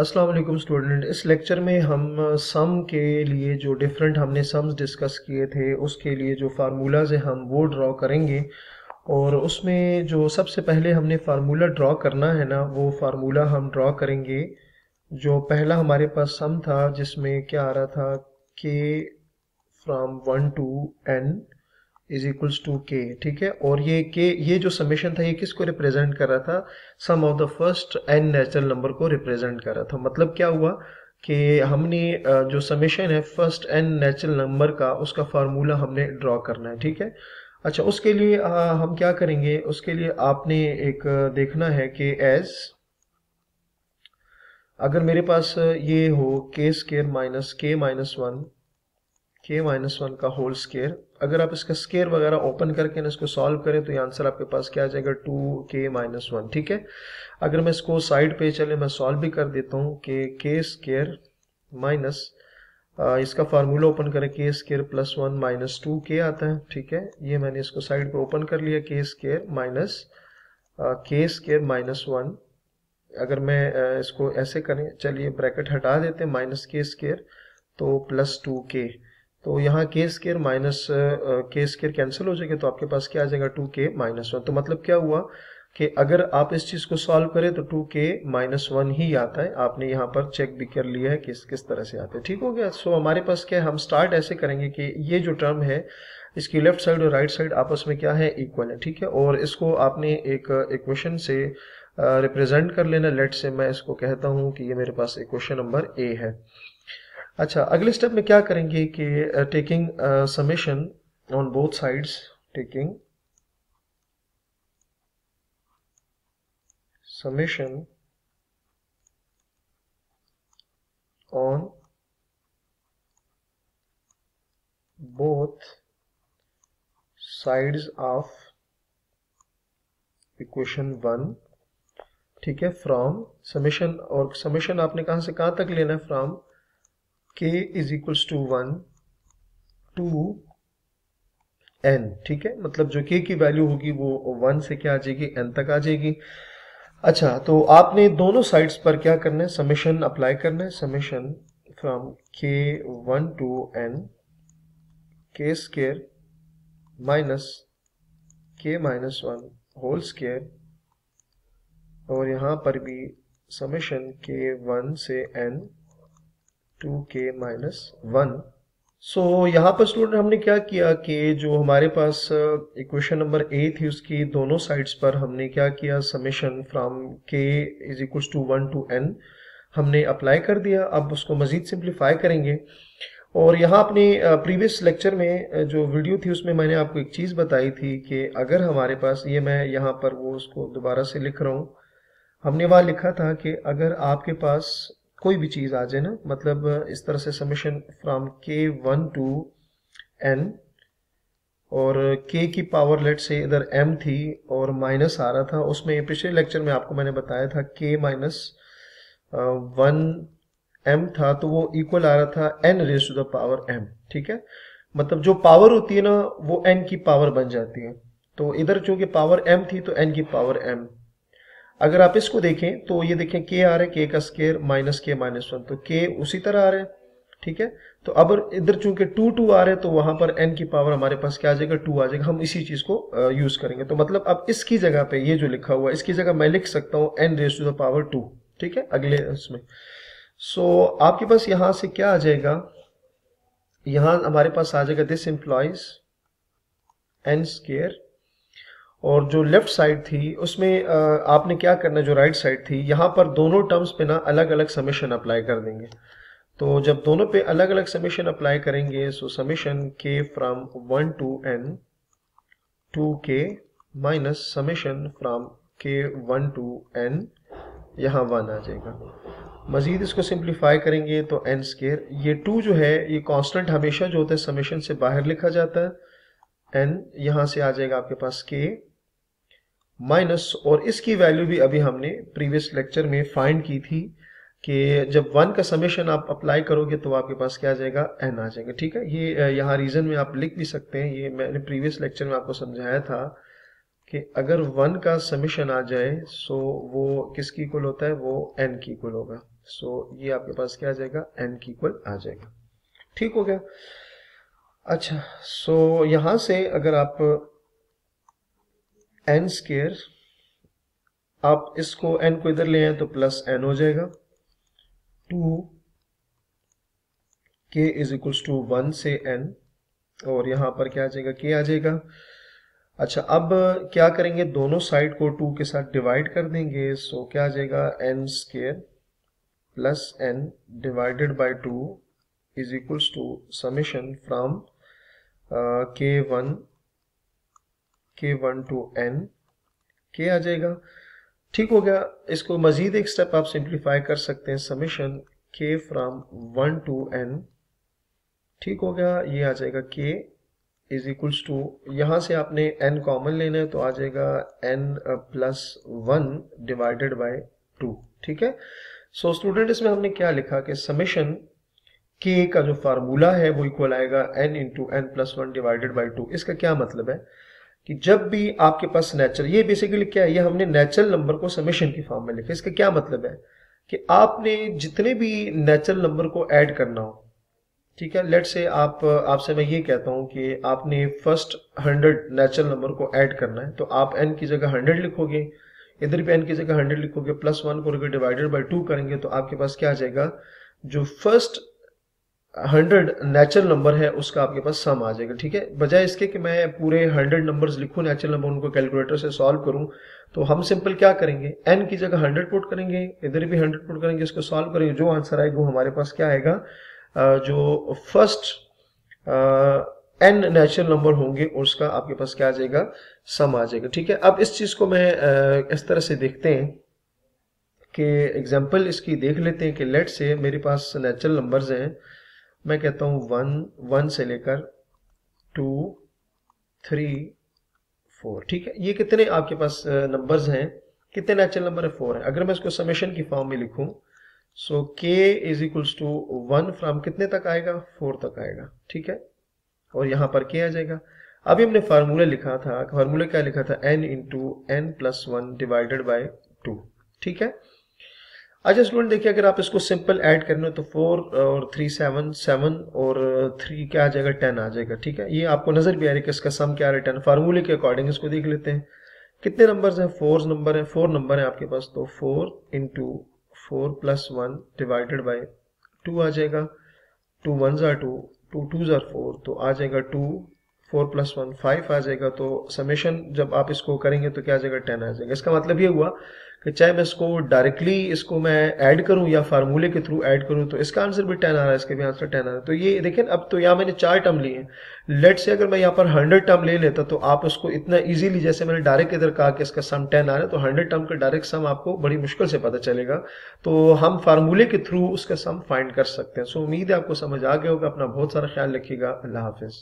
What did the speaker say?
अस्सलाम वालेकुम स्टूडेंट इस लेक्चर में हम सम के लिए जो डिफरेंट हमने सम्स डिस्कस किए थे उसके लिए जो फार्मूलाज हैं हम वो ड्रॉ करेंगे और उसमें जो सबसे पहले हमने फार्मूला ड्रा करना है ना वो फार्मूला हम ड्रा करेंगे जो पहला हमारे पास सम था जिसमें क्या आ रहा था k from one to n is equals to k ठीक है और ये के ये जो समेशन था ये किसको रिप्रेजेंट कर रहा था sum of the first n natural number को रिप्रेजेंट कर रहा था मतलब क्या हुआ कि हमने जो समेशन है फर्स्ट एन नेचुरल नंबर का उसका फार्मूला हमने ड्रॉ करना है ठीक है अच्छा उसके लिए आ, हम क्या करेंगे उसके लिए आपने एक देखना है कि एज अगर मेरे पास ये हो k square minus k minus one k minus one का होल स्केयर अगर आप इसका स्केयर वगैरह ओपन करके इसको सॉल्व करें तो ये आंसर आपके पास क्या आ जाएगा टू के माइनस वन ठीक है अगर मैं इसको साइड पे चले मैं सॉल्व भी कर देता हूँ के के स्केयर माइनस इसका फार्मूला ओपन करें k square plus one minus two k आता है ठीक है ये मैंने इसको साइड पे ओपन कर लिया k square minus k square minus one अगर मैं इसको ऐसे करें चलिए ब्रैकेट हटा देते हैं माइनस के स्केयर तो प्लस टू के तो यहाँ k square minus k square cancel हो जाएगा तो आपके पास क्या आ जाएगा टू के माइनस वन तो मतलब क्या हुआ कि अगर आप इस चीज़ को सॉल्व करें तो टू के माइनस वन ही आता है आपने यहाँ पर चेक भी कर लिया है किस किस तरह से आते हैं ठीक हो गया सो हमारे पास क्या है हम स्टार्ट ऐसे करेंगे कि ये जो टर्म है इसकी लेफ्ट साइड और राइट साइड आपस में क्या है इक्वल है ठीक है और इसको आपने एक इक्वेशन uh, से रिप्रेजेंट uh, कर लेना लेट से मैं इसको कहता हूँ कि ये मेरे पास इक्वेशन नंबर ए है अच्छा अगले स्टेप में क्या करेंगे कि taking summation on both sides taking summation on both sides of equation one ठीक है फ्रॉम समेशन और समेशन आपने कहा से कहां तक लेना है from k is equals to one to n ठीक है मतलब जो के की वैल्यू होगी वो वन से क्या आ जाएगी एन तक आ जाएगी अच्छा तो आपने दोनों साइड्स पर क्या करना है समिशन अप्लाई करना है summation from k one to n k square minus k minus one whole square और यहां पर भी समिशन के वन से n two k minus one so यहाँ पर स्टूडेंट हमने क्या किया कि जो हमारे पास इक्वेशन नंबर ए थी उसकी दोनों साइड्स पर हमने क्या किया summation from k is equal to one to n हमने अप्लाई कर दिया अब उसको मजीद सिंप्लीफाई करेंगे और यहाँ अपने प्रीवियस uh, लेक्चर में uh, जो वीडियो थी उसमें मैंने आपको एक चीज़ बताई थी कि अगर हमारे पास ये मैं यहाँ पर वो उसको दोबारा से लिख रहा हूँ हमने वहाँ लिखा था कि अगर आपके पास कोई भी चीज़ आ जाए ना मतलब इस तरह से summation from k one to n और के की पावर लेट से इधर एम थी और माइनस आ रहा था उसमें पिछले लेक्चर में आपको मैंने बताया था के माइनस वन एम था तो वो इक्वल आ रहा था n raise to the power m ठीक है मतलब जो पावर होती है ना वो एन की पावर बन जाती है तो इधर चूंकि पावर एम थी तो एन की पावर एम अगर आप इसको देखें तो ये देखें के आ रहा है के का square minus k minus one तो के उसी तरह आ रहा है ठीक है तो अब इधर चूंकि टू टू आ रहे हैं तो वहां पर एन की पावर हमारे पास क्या आ जाएगा टू आ जाएगा हम इसी चीज को यूज करेंगे तो मतलब अब इसकी जगह पे ये जो लिखा हुआ है इसकी जगह मैं लिख सकता हूं n raise to the power two ठीक है अगले उसमें सो so, आपके पास यहां से क्या आ जाएगा यहां हमारे पास आ जाएगा दिस इंप्लॉइज एन स्केयर और जो लेफ्ट साइड थी उसमें आपने क्या करना जो राइट right साइड थी यहाँ पर दोनों टर्म्स पे ना अलग अलग समीशन अप्लाई कर देंगे तो जब दोनों पे अलग अलग समीशन अप्लाई करेंगे so summation k from one to n two k minus summation from k one to n यहाँ वन आ जाएगा मज़ीद इसको सिंप्लीफाई करेंगे तो एन स्केयर ये टू जो है ये कांस्टेंट हमेशा जो होता है समीशन से बाहर लिखा जाता है एन यहाँ से आ जाएगा आपके पास के माइनस और इसकी वैल्यू भी अभी हमने प्रीवियस लेक्चर में फाइंड की थी कि जब वन का समेशन आप अप्लाई करोगे तो आपके पास क्या आ जाएगा एन आ जाएगा ठीक है ये यहाँ रीजन में आप लिख भी सकते हैं ये मैंने प्रीवियस लेक्चर में आपको समझाया था कि अगर वन का समेशन आ जाए सो वो किसकी इक्वल होता है वो एन की इक्वल होगा सो ये आपके पास क्या आ जाएगा एन की इक्वल आ जाएगा ठीक हो गया अच्छा सो यहां से अगर आप एन स्केयर आप इसको एन को इधर ले आए तो प्लस एन हो जाएगा two k is equals to one से एन और यहां पर क्या आ जाएगा के आ जाएगा अच्छा अब क्या करेंगे दोनों साइड को टू के साथ डिवाइड कर देंगे सो क्या आ जाएगा n square plus n divided by two is equals to summation from k one k one to n के आ जाएगा ठीक हो गया इसको मजीद एक स्टेप आप सिंप्लीफाई कर सकते हैं summation k from one to n ठीक हो गया ये आ जाएगा के इज इक्वल्स टू यहां से आपने एन कॉमन लेना है तो आ जाएगा n plus one divided by two ठीक है सो so, स्टूडेंट इसमें हमने क्या लिखा कि समीशन के का जो फार्मूला है वो इक्वल आएगा n into n plus one divided by two इसका क्या मतलब है कि जब भी आपके पास नेचुरल ये बेसिकली क्या है ये हमने नेचुरल नंबर को समेशन के फॉर्म में लिखा इसका क्या मतलब है कि आपने जितने भी नेचुरल नंबर को ऐड करना हो ठीक है लेट से आप आपसे मैं ये कहता हूं कि आपने फर्स्ट हंड्रेड नेचुरल नंबर को ऐड करना है तो आप एन की जगह हंड्रेड लिखोगे इधर भी एन की जगह हंड्रेड लिखोगे प्लस वन को डिवाइडेड बाई टू करेंगे तो आपके पास क्या आ जाएगा जो फर्स्ट हंड्रेड नेचुरल नंबर है उसका आपके पास सम आ जाएगा ठीक है बजाय इसके कि मैं पूरे हंड्रेड नंबर्स लिखूं नेचुरल नंबर उनको कैलकुलेटर से सॉल्व करूं तो हम सिंपल क्या करेंगे एन की जगह हंड्रेड पुट करेंगे इधर भी हंड्रेड पुट करेंगे इसको सॉल्व करेंगे जो आंसर आएगा वो हमारे पास क्या आएगा जो फर्स्ट एन नेचुरल नंबर होंगे उसका आपके पास क्या आ जाएगा सम आ जाएगा ठीक है अब इस चीज को मैं इस तरह से देखते हैं कि एग्जाम्पल इसकी देख लेते हैं कि लेट से मेरे पास नेचुरल नंबर्स हैं मैं कहता हूं वन वन से लेकर टू थ्री फोर ठीक है ये कितने आपके पास नंबर्स हैं कितने नेचुरल नंबर है फोर है अगर मैं इसको समेशन की फॉर्म में लिखूं so k is equals to one from कितने तक आएगा फोर तक आएगा ठीक है और यहां पर के आ जाएगा अभी हमने फार्मूला लिखा था फार्मूला क्या लिखा था n into n plus one divided by two ठीक है अच्छा स्टूडेंट देखिए अगर आप इसको सिंपल ऐड करने हो तो फोर uh, और थ्री सेवन सेवन और थ्री uh, क्या आ जाएगा टेन आ जाएगा ठीक है ये आपको नजर भी आ रही है कि इसका सम क्या रिटर्न फार्मूले के अकॉर्डिंग इसको देख लेते हैं कितने नंबर्स हैं फोर नंबर हैं फोर नंबर हैं आपके पास तो four into four plus one divided by two आ जाएगा टू वन ज़ार टू टू टू ज़ार फोर तो आ जाएगा two four plus one five आ जाएगा तो समेशन जब आप इसको करेंगे तो क्या आ जाएगा टेन आ जाएगा इसका मतलब ये हुआ कि चाहे मैं इसको डायरेक्टली इसको मैं ऐड करूं या फार्मूले के थ्रू ऐड करूं तो इसका आंसर भी टेन आ रहा है इसका भी आंसर टेन आ रहा है तो ये देखें अब तो यहाँ मैंने चार टर्म लिए लेट से अगर मैं यहाँ पर हंड्रेड टर्म ले लेता तो आप उसको इतना ईजिली जैसे मैंने डायरेक्ट इधर कहा कि इसका सम टेन आ रहा है तो हंड्रेड टर्म का डायरेक्ट सम आपको बड़ी मुश्किल से पता चलेगा तो हम फार्मूले के थ्रू उसका सम फाइंड कर सकते हैं सो उम्मीद है आपको समझ आ गया होगा अपना बहुत सारा ख्याल रखिएगा अल्लाह हाफिज़